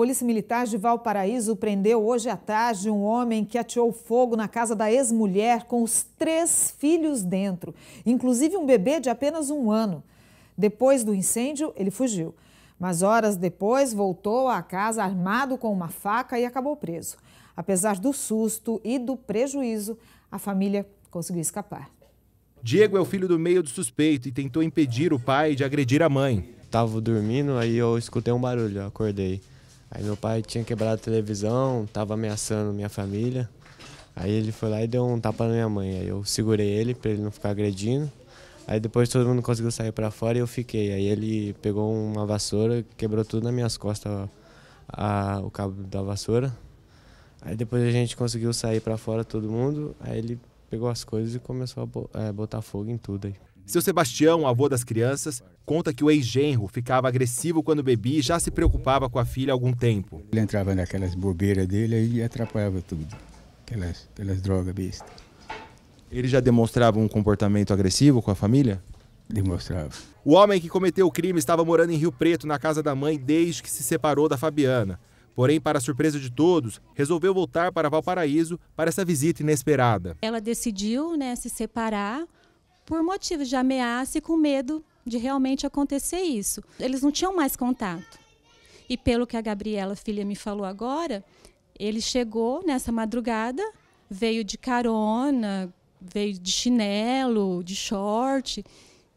Polícia Militar de Valparaíso prendeu hoje à tarde um homem que atirou fogo na casa da ex-mulher com os três filhos dentro, inclusive um bebê de apenas um ano. Depois do incêndio, ele fugiu. Mas horas depois voltou à casa armado com uma faca e acabou preso. Apesar do susto e do prejuízo, a família conseguiu escapar. Diego é o filho do meio do suspeito e tentou impedir o pai de agredir a mãe. Tava dormindo, aí eu escutei um barulho, acordei. Aí meu pai tinha quebrado a televisão, tava ameaçando minha família. Aí ele foi lá e deu um tapa na minha mãe. Aí eu segurei ele para ele não ficar agredindo. Aí depois todo mundo conseguiu sair para fora e eu fiquei. Aí ele pegou uma vassoura, quebrou tudo nas minhas costas a, a, o cabo da vassoura. Aí depois a gente conseguiu sair para fora todo mundo. Aí ele pegou as coisas e começou a bo é, botar fogo em tudo aí. Seu Sebastião, avô das crianças, conta que o ex-genro ficava agressivo quando bebia e já se preocupava com a filha há algum tempo. Ele entrava naquelas bobeiras dele e atrapalhava tudo, aquelas, aquelas drogas bestas. Ele já demonstrava um comportamento agressivo com a família? Demonstrava. O homem que cometeu o crime estava morando em Rio Preto, na casa da mãe, desde que se separou da Fabiana. Porém, para surpresa de todos, resolveu voltar para Valparaíso para essa visita inesperada. Ela decidiu né, se separar por motivos de ameaça e com medo de realmente acontecer isso. Eles não tinham mais contato. E pelo que a Gabriela, filha, me falou agora, ele chegou nessa madrugada, veio de carona, veio de chinelo, de short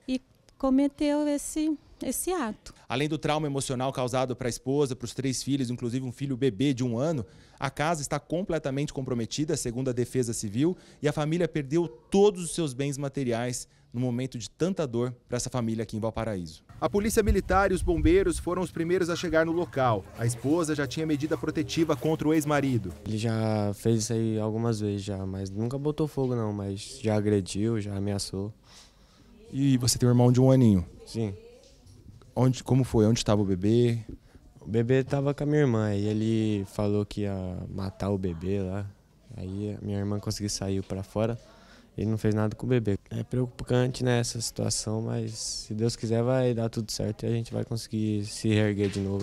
e cometeu esse esse ato. Além do trauma emocional causado para a esposa, para os três filhos, inclusive um filho bebê de um ano, a casa está completamente comprometida, segundo a Defesa Civil, e a família perdeu todos os seus bens materiais no momento de tanta dor para essa família aqui em Valparaíso. A polícia militar e os bombeiros foram os primeiros a chegar no local. A esposa já tinha medida protetiva contra o ex-marido. Ele já fez isso aí algumas vezes já, mas nunca botou fogo não, mas já agrediu, já ameaçou. E você tem um irmão de um aninho? Sim. Onde, como foi? Onde estava o bebê? O bebê estava com a minha irmã e ele falou que ia matar o bebê lá. Aí minha irmã conseguiu sair para fora. Ele não fez nada com o bebê. É preocupante né, situação, mas se Deus quiser vai dar tudo certo e a gente vai conseguir se reerguer de novo. Né?